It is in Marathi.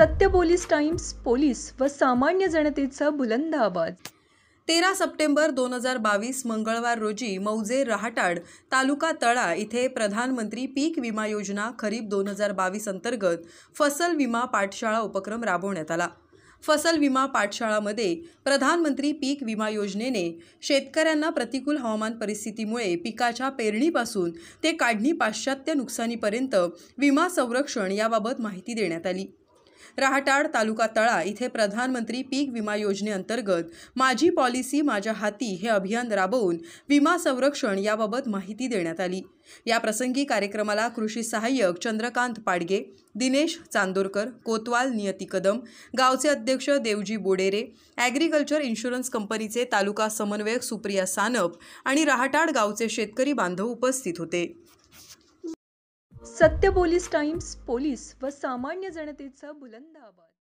सत्य पोलीस टाइम्स पोलीस व सामान्य जनतेचा बुलंद आवाज तेरा सप्टेंबर दोन हजार बावीस मंगळवार रोजी मौजे रहाटाड तालुका तळा इथे प्रधानमंत्री पीक विमा योजना खरीप दोन हजार बावीस अंतर्गत फसल विमा पाठशाळा उपक्रम राबवण्यात आला फसल विमा पाठशाळामध्ये प्रधानमंत्री पीक विमा योजनेने शेतकऱ्यांना प्रतिकूल हवामान परिस्थितीमुळे पिकाच्या पेरणीपासून ते काढणी पाश्चात्य नुकसानीपर्यंत विमा संरक्षण याबाबत माहिती देण्यात आली राहटाड तालुका तळा इथे प्रधानमंत्री पीक विमा योजनेअंतर्गत माझी पॉलिसी माझ्या हाती हे अभियान राबवून विमा संरक्षण याबाबत माहिती देण्यात आली या प्रसंगी कार्यक्रमाला कृषी सहाय्यक चंद्रकांत पाडगे दिनेश चांदोरकर कोतवाल नियती कदम गावचे अध्यक्ष देवजी बोडेरे ॲग्रिकल्चर इन्शुरन्स कंपनीचे तालुका समन्वयक सुप्रिया सानप आणि राहटाड गावचे शेतकरी बांधव उपस्थित होते सत्य पोलीस टाइम्स पोलीस व सामान्य जनतेचा बुलंद आवाज